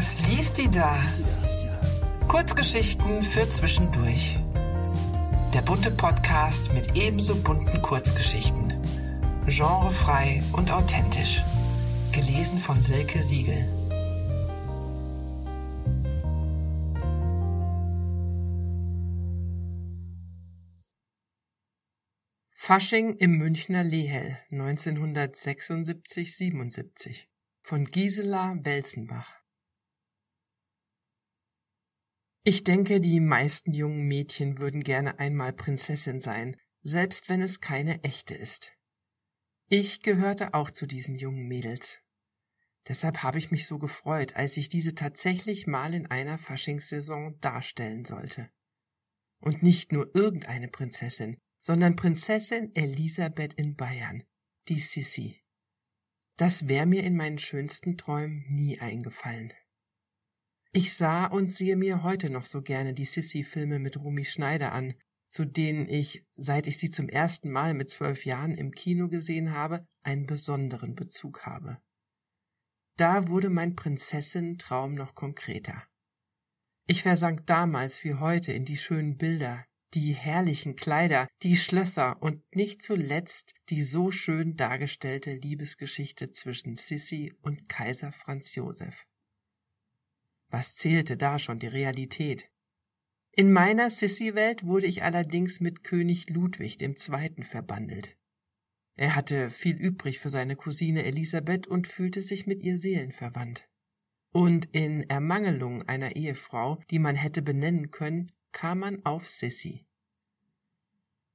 Was liest die da? Kurzgeschichten für zwischendurch. Der bunte Podcast mit ebenso bunten Kurzgeschichten. Genrefrei und authentisch. Gelesen von Silke Siegel. Fasching im Münchner Lehel 1976-77 von Gisela Welzenbach. Ich denke, die meisten jungen Mädchen würden gerne einmal Prinzessin sein, selbst wenn es keine echte ist. Ich gehörte auch zu diesen jungen Mädels. Deshalb habe ich mich so gefreut, als ich diese tatsächlich mal in einer Faschingssaison darstellen sollte. Und nicht nur irgendeine Prinzessin, sondern Prinzessin Elisabeth in Bayern, die Sissi. Das wäre mir in meinen schönsten Träumen nie eingefallen. Ich sah und sehe mir heute noch so gerne die Sissy-Filme mit Romy Schneider an, zu denen ich, seit ich sie zum ersten Mal mit zwölf Jahren im Kino gesehen habe, einen besonderen Bezug habe. Da wurde mein Prinzessin-Traum noch konkreter. Ich versank damals wie heute in die schönen Bilder, die herrlichen Kleider, die Schlösser und nicht zuletzt die so schön dargestellte Liebesgeschichte zwischen Sissi und Kaiser Franz Joseph. Was zählte da schon die Realität? In meiner Sissy-Welt wurde ich allerdings mit König Ludwig II. verbandelt. Er hatte viel übrig für seine Cousine Elisabeth und fühlte sich mit ihr seelenverwandt. Und in Ermangelung einer Ehefrau, die man hätte benennen können, kam man auf Sissy.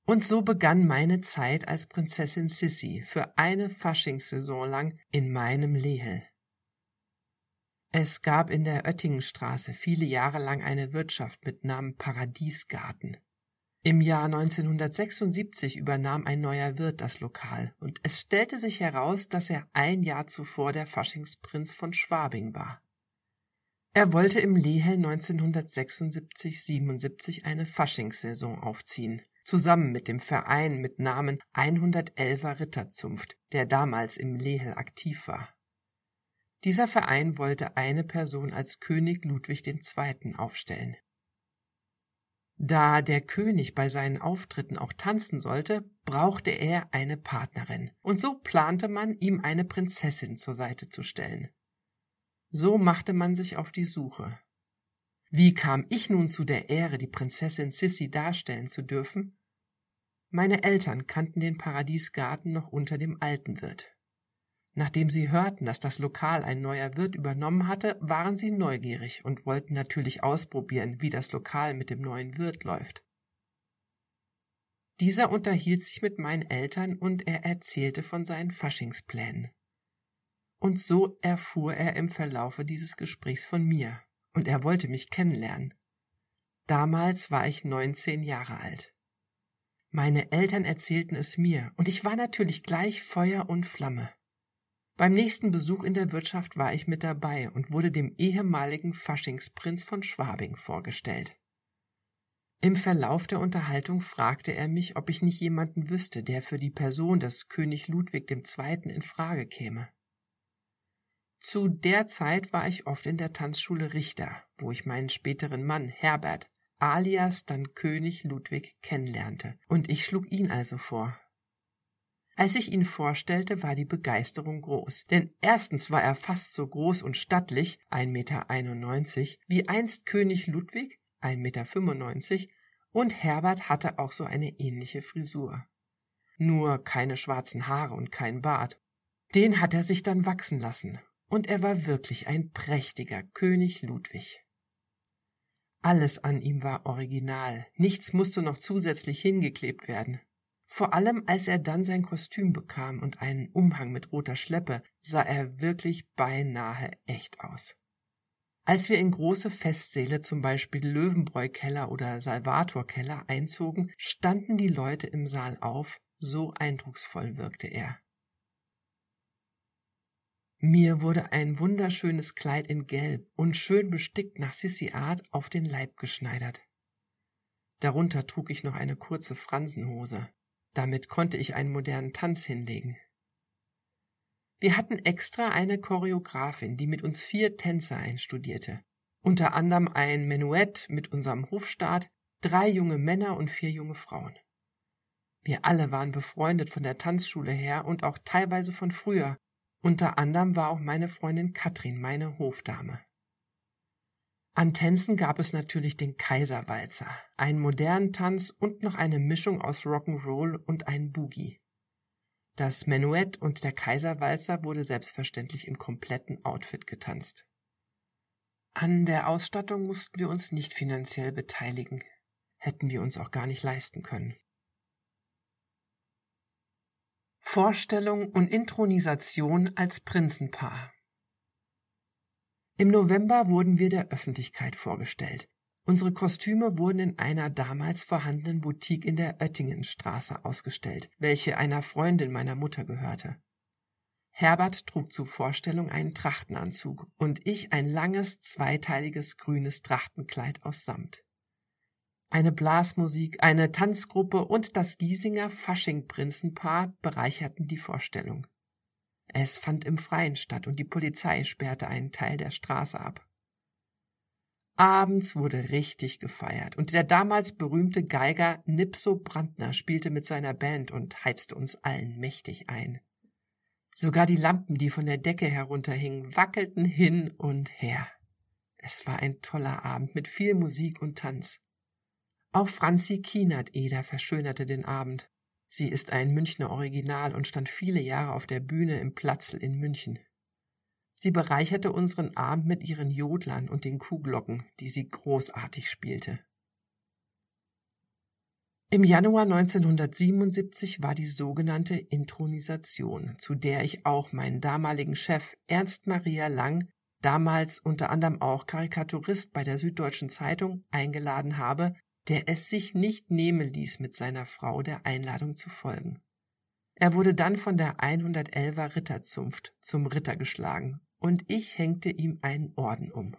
Und so begann meine Zeit als Prinzessin Sissy für eine Faschingssaison lang in meinem Lehel. Es gab in der Oettingenstraße viele Jahre lang eine Wirtschaft mit Namen Paradiesgarten. Im Jahr 1976 übernahm ein neuer Wirt das Lokal und es stellte sich heraus, dass er ein Jahr zuvor der Faschingsprinz von Schwabing war. Er wollte im Lehel 1976-77 eine Faschingssaison aufziehen, zusammen mit dem Verein mit Namen 111er Ritterzunft, der damals im Lehel aktiv war. Dieser Verein wollte eine Person als König Ludwig II. aufstellen. Da der König bei seinen Auftritten auch tanzen sollte, brauchte er eine Partnerin, und so plante man, ihm eine Prinzessin zur Seite zu stellen. So machte man sich auf die Suche. Wie kam ich nun zu der Ehre, die Prinzessin Sissy darstellen zu dürfen? Meine Eltern kannten den Paradiesgarten noch unter dem alten Wirt. Nachdem sie hörten, dass das Lokal ein neuer Wirt übernommen hatte, waren sie neugierig und wollten natürlich ausprobieren, wie das Lokal mit dem neuen Wirt läuft. Dieser unterhielt sich mit meinen Eltern und er erzählte von seinen Faschingsplänen. Und so erfuhr er im Verlaufe dieses Gesprächs von mir, und er wollte mich kennenlernen. Damals war ich neunzehn Jahre alt. Meine Eltern erzählten es mir, und ich war natürlich gleich Feuer und Flamme. Beim nächsten Besuch in der Wirtschaft war ich mit dabei und wurde dem ehemaligen Faschingsprinz von Schwabing vorgestellt. Im Verlauf der Unterhaltung fragte er mich, ob ich nicht jemanden wüsste, der für die Person des König Ludwig II. in Frage käme. Zu der Zeit war ich oft in der Tanzschule Richter, wo ich meinen späteren Mann Herbert, alias dann König Ludwig, kennenlernte, und ich schlug ihn also vor, als ich ihn vorstellte, war die Begeisterung groß. Denn erstens war er fast so groß und stattlich, 1,91 Meter, wie einst König Ludwig, 1,95 Meter, und Herbert hatte auch so eine ähnliche Frisur. Nur keine schwarzen Haare und kein Bart. Den hat er sich dann wachsen lassen. Und er war wirklich ein prächtiger König Ludwig. Alles an ihm war original, nichts musste noch zusätzlich hingeklebt werden. Vor allem als er dann sein Kostüm bekam und einen Umhang mit roter Schleppe, sah er wirklich beinahe echt aus. Als wir in große Festsäle, zum Beispiel Löwenbräu-Keller oder Salvator-Keller, einzogen, standen die Leute im Saal auf, so eindrucksvoll wirkte er. Mir wurde ein wunderschönes Kleid in Gelb und schön bestickt nach Sissi Art auf den Leib geschneidert. Darunter trug ich noch eine kurze Fransenhose. Damit konnte ich einen modernen Tanz hinlegen. Wir hatten extra eine Choreografin, die mit uns vier Tänzer einstudierte. Unter anderem ein Menuett mit unserem Hofstaat, drei junge Männer und vier junge Frauen. Wir alle waren befreundet von der Tanzschule her und auch teilweise von früher. Unter anderem war auch meine Freundin Katrin meine Hofdame. An Tänzen gab es natürlich den Kaiserwalzer, einen modernen Tanz und noch eine Mischung aus Rock'n'Roll und ein Boogie. Das Menuett und der Kaiserwalzer wurde selbstverständlich im kompletten Outfit getanzt. An der Ausstattung mussten wir uns nicht finanziell beteiligen, hätten wir uns auch gar nicht leisten können. Vorstellung und Intronisation als Prinzenpaar im November wurden wir der Öffentlichkeit vorgestellt. Unsere Kostüme wurden in einer damals vorhandenen Boutique in der Oettingenstraße ausgestellt, welche einer Freundin meiner Mutter gehörte. Herbert trug zur Vorstellung einen Trachtenanzug und ich ein langes, zweiteiliges grünes Trachtenkleid aus Samt. Eine Blasmusik, eine Tanzgruppe und das Giesinger Faschingprinzenpaar bereicherten die Vorstellung. Es fand im Freien statt und die Polizei sperrte einen Teil der Straße ab. Abends wurde richtig gefeiert und der damals berühmte Geiger Nipso Brandner spielte mit seiner Band und heizte uns allen mächtig ein. Sogar die Lampen, die von der Decke herunterhingen, wackelten hin und her. Es war ein toller Abend mit viel Musik und Tanz. Auch Franzi Kienert-Eder verschönerte den Abend. Sie ist ein Münchner Original und stand viele Jahre auf der Bühne im Platzl in München. Sie bereicherte unseren Abend mit ihren Jodlern und den Kuhglocken, die sie großartig spielte. Im Januar 1977 war die sogenannte Intronisation, zu der ich auch meinen damaligen Chef Ernst Maria Lang, damals unter anderem auch Karikaturist bei der Süddeutschen Zeitung, eingeladen habe, der es sich nicht nehmen ließ, mit seiner Frau der Einladung zu folgen. Er wurde dann von der 111er Ritterzunft zum Ritter geschlagen und ich hängte ihm einen Orden um.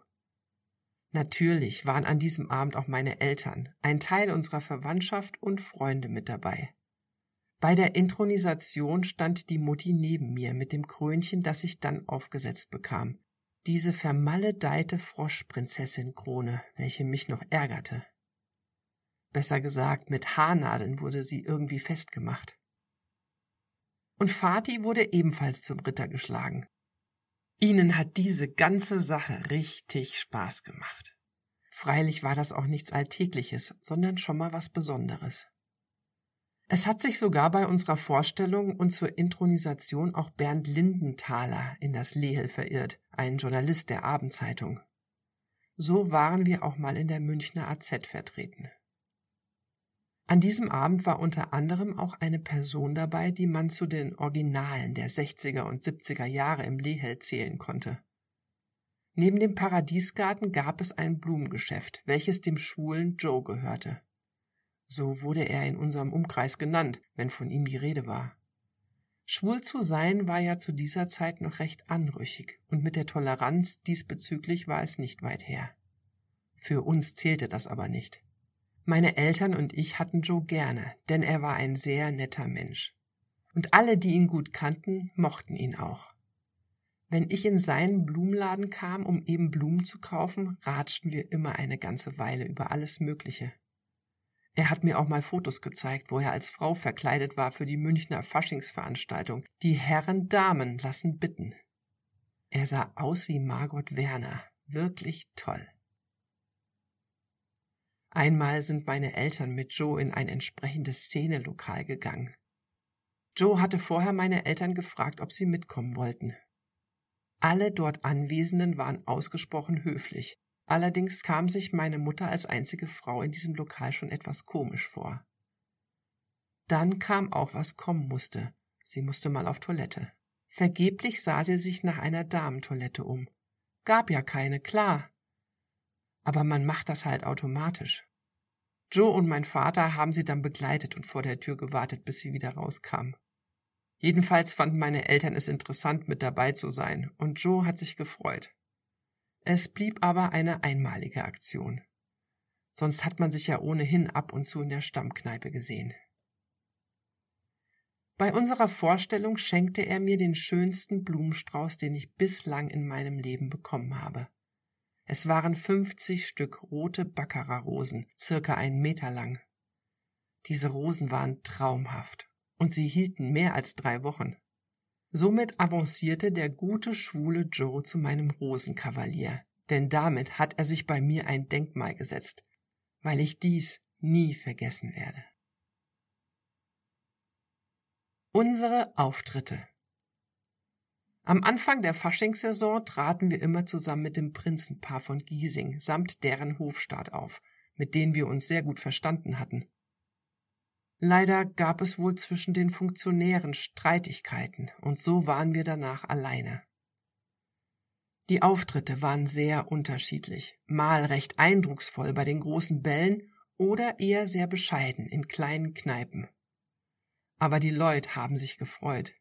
Natürlich waren an diesem Abend auch meine Eltern, ein Teil unserer Verwandtschaft und Freunde mit dabei. Bei der Intronisation stand die Mutti neben mir mit dem Krönchen, das ich dann aufgesetzt bekam. Diese vermaledeite Froschprinzessin-Krone, welche mich noch ärgerte. Besser gesagt, mit Haarnadeln wurde sie irgendwie festgemacht. Und Fatih wurde ebenfalls zum Ritter geschlagen. Ihnen hat diese ganze Sache richtig Spaß gemacht. Freilich war das auch nichts Alltägliches, sondern schon mal was Besonderes. Es hat sich sogar bei unserer Vorstellung und zur Intronisation auch Bernd Lindenthaler in das Lehel verirrt, ein Journalist der Abendzeitung. So waren wir auch mal in der Münchner AZ vertreten. An diesem Abend war unter anderem auch eine Person dabei, die man zu den Originalen der 60er und 70er Jahre im Lehel zählen konnte. Neben dem Paradiesgarten gab es ein Blumengeschäft, welches dem schwulen Joe gehörte. So wurde er in unserem Umkreis genannt, wenn von ihm die Rede war. Schwul zu sein war ja zu dieser Zeit noch recht anrüchig, und mit der Toleranz diesbezüglich war es nicht weit her. Für uns zählte das aber nicht. Meine Eltern und ich hatten Joe gerne, denn er war ein sehr netter Mensch. Und alle, die ihn gut kannten, mochten ihn auch. Wenn ich in seinen Blumenladen kam, um eben Blumen zu kaufen, ratschten wir immer eine ganze Weile über alles Mögliche. Er hat mir auch mal Fotos gezeigt, wo er als Frau verkleidet war für die Münchner Faschingsveranstaltung. Die Herren Damen lassen bitten. Er sah aus wie Margot Werner. Wirklich toll. Einmal sind meine Eltern mit Joe in ein entsprechendes Szenelokal gegangen. Joe hatte vorher meine Eltern gefragt, ob sie mitkommen wollten. Alle dort Anwesenden waren ausgesprochen höflich. Allerdings kam sich meine Mutter als einzige Frau in diesem Lokal schon etwas komisch vor. Dann kam auch, was kommen musste. Sie musste mal auf Toilette. Vergeblich sah sie sich nach einer Damentoilette um. Gab ja keine, klar. Aber man macht das halt automatisch. Joe und mein Vater haben sie dann begleitet und vor der Tür gewartet, bis sie wieder rauskam. Jedenfalls fanden meine Eltern es interessant, mit dabei zu sein, und Joe hat sich gefreut. Es blieb aber eine einmalige Aktion. Sonst hat man sich ja ohnehin ab und zu in der Stammkneipe gesehen. Bei unserer Vorstellung schenkte er mir den schönsten Blumenstrauß, den ich bislang in meinem Leben bekommen habe. Es waren fünfzig Stück rote Baccararosen, circa einen Meter lang. Diese Rosen waren traumhaft und sie hielten mehr als drei Wochen. Somit avancierte der gute schwule Joe zu meinem Rosenkavalier, denn damit hat er sich bei mir ein Denkmal gesetzt, weil ich dies nie vergessen werde. Unsere Auftritte am Anfang der Faschingssaison traten wir immer zusammen mit dem Prinzenpaar von Giesing samt deren Hofstaat auf, mit denen wir uns sehr gut verstanden hatten. Leider gab es wohl zwischen den Funktionären Streitigkeiten, und so waren wir danach alleine. Die Auftritte waren sehr unterschiedlich, mal recht eindrucksvoll bei den großen Bällen oder eher sehr bescheiden in kleinen Kneipen. Aber die Leute haben sich gefreut.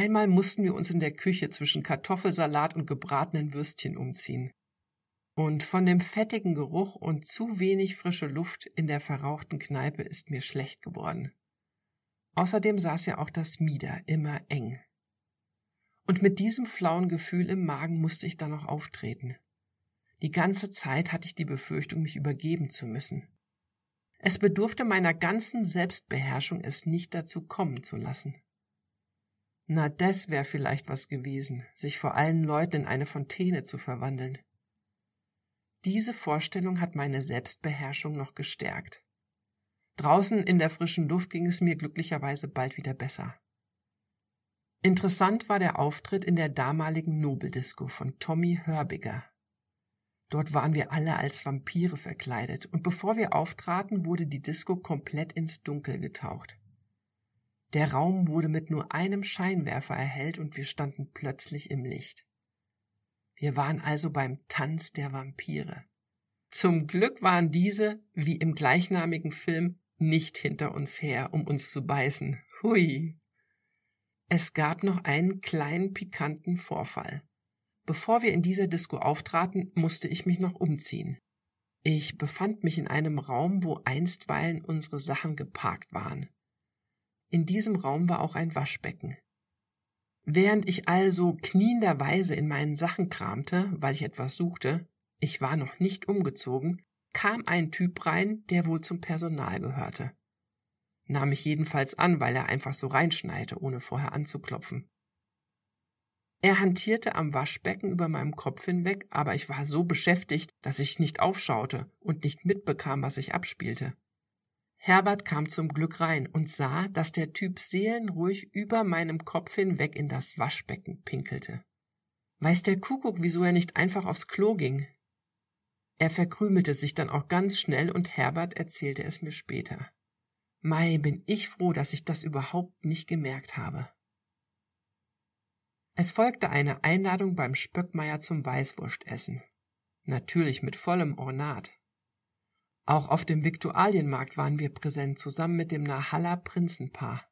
Einmal mussten wir uns in der Küche zwischen Kartoffelsalat und gebratenen Würstchen umziehen. Und von dem fettigen Geruch und zu wenig frische Luft in der verrauchten Kneipe ist mir schlecht geworden. Außerdem saß ja auch das Mieder immer eng. Und mit diesem flauen Gefühl im Magen musste ich dann noch auftreten. Die ganze Zeit hatte ich die Befürchtung, mich übergeben zu müssen. Es bedurfte meiner ganzen Selbstbeherrschung, es nicht dazu kommen zu lassen. Na, das wäre vielleicht was gewesen, sich vor allen Leuten in eine Fontäne zu verwandeln. Diese Vorstellung hat meine Selbstbeherrschung noch gestärkt. Draußen in der frischen Luft ging es mir glücklicherweise bald wieder besser. Interessant war der Auftritt in der damaligen Nobeldisco von Tommy Hörbiger. Dort waren wir alle als Vampire verkleidet, und bevor wir auftraten, wurde die Disco komplett ins Dunkel getaucht. Der Raum wurde mit nur einem Scheinwerfer erhellt und wir standen plötzlich im Licht. Wir waren also beim Tanz der Vampire. Zum Glück waren diese, wie im gleichnamigen Film, nicht hinter uns her, um uns zu beißen. Hui. Es gab noch einen kleinen pikanten Vorfall. Bevor wir in dieser Disco auftraten, musste ich mich noch umziehen. Ich befand mich in einem Raum, wo einstweilen unsere Sachen geparkt waren. In diesem Raum war auch ein Waschbecken. Während ich also knienderweise in meinen Sachen kramte, weil ich etwas suchte, ich war noch nicht umgezogen, kam ein Typ rein, der wohl zum Personal gehörte. Nahm mich jedenfalls an, weil er einfach so reinschneite, ohne vorher anzuklopfen. Er hantierte am Waschbecken über meinem Kopf hinweg, aber ich war so beschäftigt, dass ich nicht aufschaute und nicht mitbekam, was sich abspielte. Herbert kam zum Glück rein und sah, dass der Typ seelenruhig über meinem Kopf hinweg in das Waschbecken pinkelte. Weiß der Kuckuck, wieso er nicht einfach aufs Klo ging? Er verkrümelte sich dann auch ganz schnell und Herbert erzählte es mir später. Mai, bin ich froh, dass ich das überhaupt nicht gemerkt habe. Es folgte eine Einladung beim Spöckmeier zum Weißwurstessen. Natürlich mit vollem Ornat. Auch auf dem Viktualienmarkt waren wir präsent, zusammen mit dem Nahalla Prinzenpaar.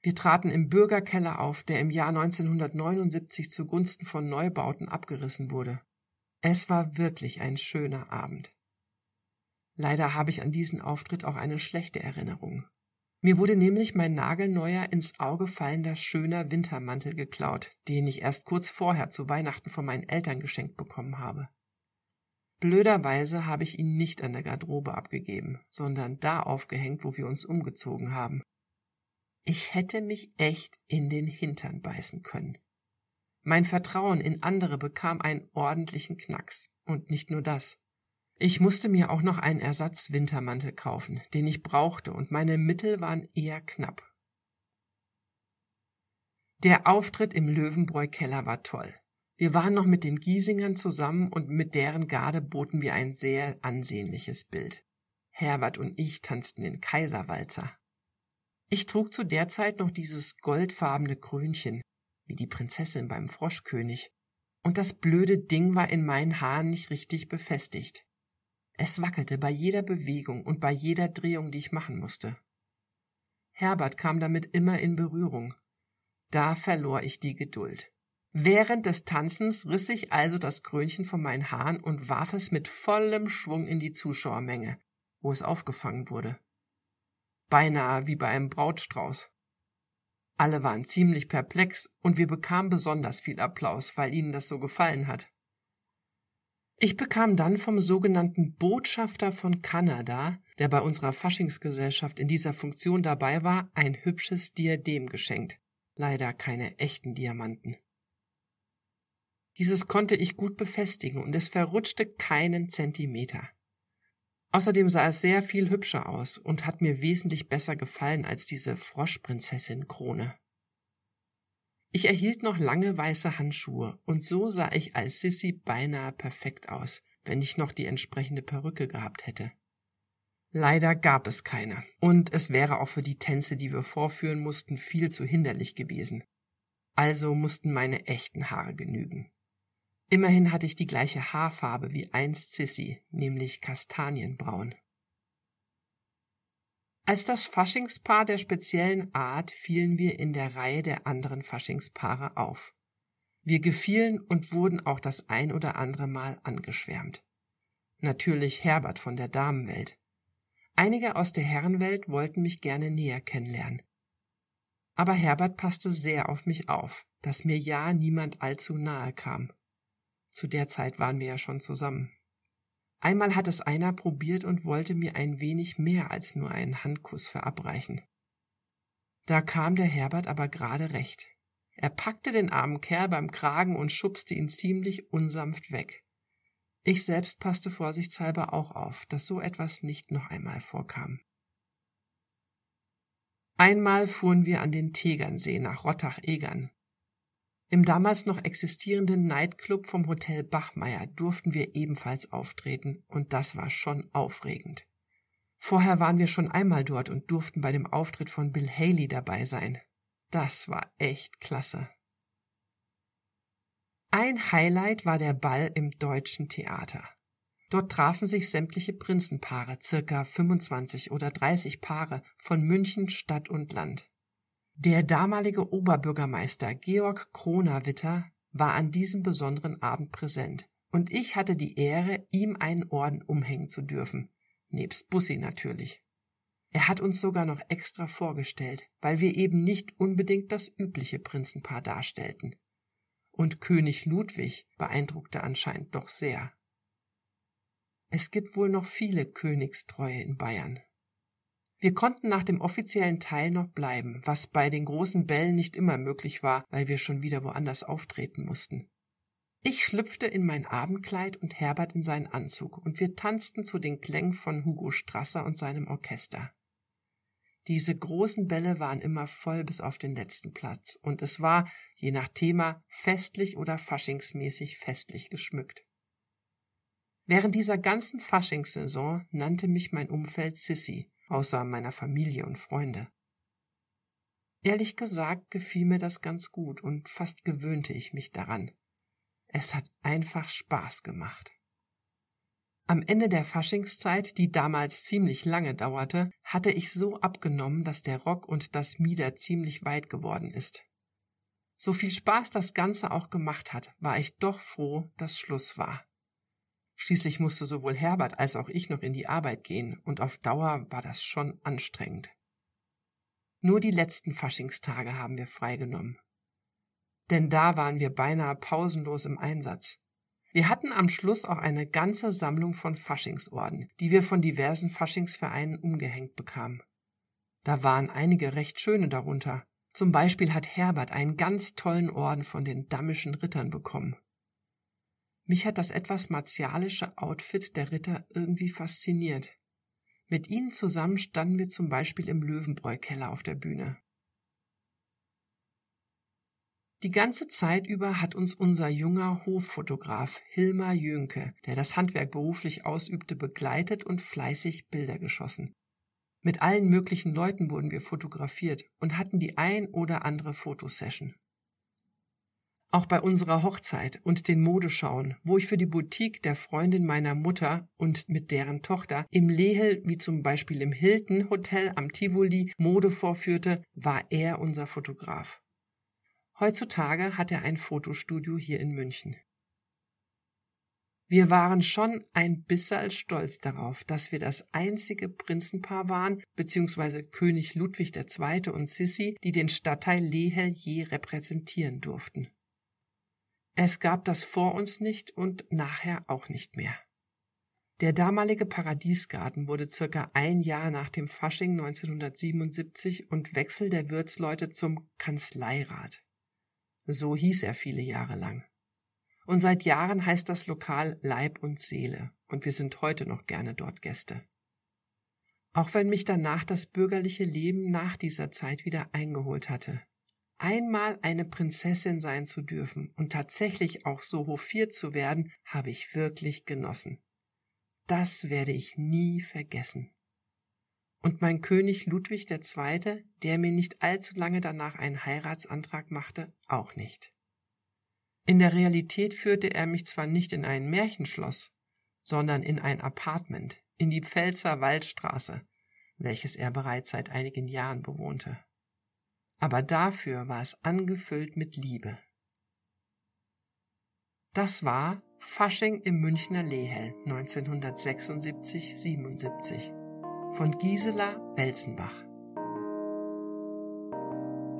Wir traten im Bürgerkeller auf, der im Jahr 1979 zugunsten von Neubauten abgerissen wurde. Es war wirklich ein schöner Abend. Leider habe ich an diesen Auftritt auch eine schlechte Erinnerung. Mir wurde nämlich mein nagelneuer, ins Auge fallender, schöner Wintermantel geklaut, den ich erst kurz vorher zu Weihnachten von meinen Eltern geschenkt bekommen habe. Blöderweise habe ich ihn nicht an der Garderobe abgegeben, sondern da aufgehängt, wo wir uns umgezogen haben. Ich hätte mich echt in den Hintern beißen können. Mein Vertrauen in andere bekam einen ordentlichen Knacks. Und nicht nur das. Ich musste mir auch noch einen Ersatzwintermantel kaufen, den ich brauchte, und meine Mittel waren eher knapp. Der Auftritt im Löwenbräu-Keller war toll. Wir waren noch mit den Giesingern zusammen und mit deren Garde boten wir ein sehr ansehnliches Bild. Herbert und ich tanzten den Kaiserwalzer. Ich trug zu der Zeit noch dieses goldfarbene Krönchen, wie die Prinzessin beim Froschkönig, und das blöde Ding war in meinen Haaren nicht richtig befestigt. Es wackelte bei jeder Bewegung und bei jeder Drehung, die ich machen musste. Herbert kam damit immer in Berührung. Da verlor ich die Geduld. Während des Tanzens riss ich also das Krönchen von meinen Haaren und warf es mit vollem Schwung in die Zuschauermenge, wo es aufgefangen wurde. Beinahe wie bei einem Brautstrauß. Alle waren ziemlich perplex und wir bekamen besonders viel Applaus, weil ihnen das so gefallen hat. Ich bekam dann vom sogenannten Botschafter von Kanada, der bei unserer Faschingsgesellschaft in dieser Funktion dabei war, ein hübsches Diadem geschenkt. Leider keine echten Diamanten. Dieses konnte ich gut befestigen und es verrutschte keinen Zentimeter. Außerdem sah es sehr viel hübscher aus und hat mir wesentlich besser gefallen als diese Froschprinzessin Krone. Ich erhielt noch lange weiße Handschuhe und so sah ich als Sissy beinahe perfekt aus, wenn ich noch die entsprechende Perücke gehabt hätte. Leider gab es keine und es wäre auch für die Tänze, die wir vorführen mussten, viel zu hinderlich gewesen. Also mussten meine echten Haare genügen. Immerhin hatte ich die gleiche Haarfarbe wie einst Sissy, nämlich kastanienbraun. Als das Faschingspaar der speziellen Art fielen wir in der Reihe der anderen Faschingspaare auf. Wir gefielen und wurden auch das ein oder andere Mal angeschwärmt. Natürlich Herbert von der Damenwelt. Einige aus der Herrenwelt wollten mich gerne näher kennenlernen. Aber Herbert passte sehr auf mich auf, dass mir ja niemand allzu nahe kam. Zu der Zeit waren wir ja schon zusammen. Einmal hat es einer probiert und wollte mir ein wenig mehr als nur einen Handkuss verabreichen. Da kam der Herbert aber gerade recht. Er packte den armen Kerl beim Kragen und schubste ihn ziemlich unsanft weg. Ich selbst passte vorsichtshalber auch auf, dass so etwas nicht noch einmal vorkam. Einmal fuhren wir an den Tegernsee nach Rottach-Egern. Im damals noch existierenden Nightclub vom Hotel Bachmeier durften wir ebenfalls auftreten und das war schon aufregend. Vorher waren wir schon einmal dort und durften bei dem Auftritt von Bill Haley dabei sein. Das war echt klasse. Ein Highlight war der Ball im deutschen Theater. Dort trafen sich sämtliche Prinzenpaare, circa 25 oder 30 Paare von München, Stadt und Land. Der damalige Oberbürgermeister Georg Kronawitter war an diesem besonderen Abend präsent und ich hatte die Ehre, ihm einen Orden umhängen zu dürfen, nebst Bussi natürlich. Er hat uns sogar noch extra vorgestellt, weil wir eben nicht unbedingt das übliche Prinzenpaar darstellten. Und König Ludwig beeindruckte anscheinend doch sehr. Es gibt wohl noch viele Königstreue in Bayern. Wir konnten nach dem offiziellen Teil noch bleiben, was bei den großen Bällen nicht immer möglich war, weil wir schon wieder woanders auftreten mussten. Ich schlüpfte in mein Abendkleid und Herbert in seinen Anzug, und wir tanzten zu den Klängen von Hugo Strasser und seinem Orchester. Diese großen Bälle waren immer voll bis auf den letzten Platz, und es war, je nach Thema, festlich oder faschingsmäßig festlich geschmückt. Während dieser ganzen Faschingssaison nannte mich mein Umfeld Sissy, außer meiner Familie und Freunde. Ehrlich gesagt gefiel mir das ganz gut und fast gewöhnte ich mich daran. Es hat einfach Spaß gemacht. Am Ende der Faschingszeit, die damals ziemlich lange dauerte, hatte ich so abgenommen, dass der Rock und das Mieder ziemlich weit geworden ist. So viel Spaß das Ganze auch gemacht hat, war ich doch froh, dass Schluss war. Schließlich musste sowohl Herbert als auch ich noch in die Arbeit gehen, und auf Dauer war das schon anstrengend. Nur die letzten Faschingstage haben wir freigenommen. Denn da waren wir beinahe pausenlos im Einsatz. Wir hatten am Schluss auch eine ganze Sammlung von Faschingsorden, die wir von diversen Faschingsvereinen umgehängt bekamen. Da waren einige recht schöne darunter. Zum Beispiel hat Herbert einen ganz tollen Orden von den Dammischen Rittern bekommen. Mich hat das etwas martialische Outfit der Ritter irgendwie fasziniert. Mit ihnen zusammen standen wir zum Beispiel im Löwenbräu-Keller auf der Bühne. Die ganze Zeit über hat uns unser junger Hoffotograf Hilmar Jönke, der das Handwerk beruflich ausübte, begleitet und fleißig Bilder geschossen. Mit allen möglichen Leuten wurden wir fotografiert und hatten die ein oder andere Fotosession. Auch bei unserer Hochzeit und den Modeschauen, wo ich für die Boutique der Freundin meiner Mutter und mit deren Tochter im Lehel, wie zum Beispiel im Hilton Hotel am Tivoli, Mode vorführte, war er unser Fotograf. Heutzutage hat er ein Fotostudio hier in München. Wir waren schon ein bisserl stolz darauf, dass wir das einzige Prinzenpaar waren, beziehungsweise König Ludwig II. und Sissi, die den Stadtteil Lehel je repräsentieren durften. Es gab das vor uns nicht und nachher auch nicht mehr. Der damalige Paradiesgarten wurde circa ein Jahr nach dem Fasching 1977 und Wechsel der Wirtsleute zum Kanzleirat. So hieß er viele Jahre lang. Und seit Jahren heißt das Lokal Leib und Seele, und wir sind heute noch gerne dort Gäste. Auch wenn mich danach das bürgerliche Leben nach dieser Zeit wieder eingeholt hatte. Einmal eine Prinzessin sein zu dürfen und tatsächlich auch so hofiert zu werden, habe ich wirklich genossen. Das werde ich nie vergessen. Und mein König Ludwig II., der mir nicht allzu lange danach einen Heiratsantrag machte, auch nicht. In der Realität führte er mich zwar nicht in ein Märchenschloss, sondern in ein Apartment in die Pfälzer Waldstraße, welches er bereits seit einigen Jahren bewohnte aber dafür war es angefüllt mit Liebe. Das war Fasching im Münchner Lehel 1976-77 von Gisela Welzenbach.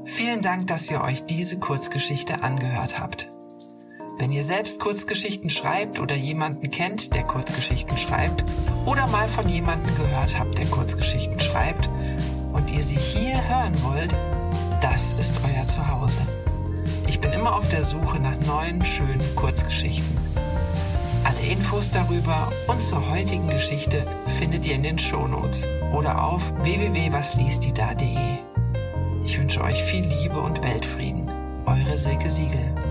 Vielen Dank, dass ihr euch diese Kurzgeschichte angehört habt. Wenn ihr selbst Kurzgeschichten schreibt oder jemanden kennt, der Kurzgeschichten schreibt, oder mal von jemandem gehört habt, der Kurzgeschichten schreibt, und ihr sie hier hören wollt, das ist euer Zuhause. Ich bin immer auf der Suche nach neuen, schönen Kurzgeschichten. Alle Infos darüber und zur heutigen Geschichte findet ihr in den Shownotes oder auf www.wasliestida.de. Ich wünsche euch viel Liebe und Weltfrieden. Eure Silke Siegel.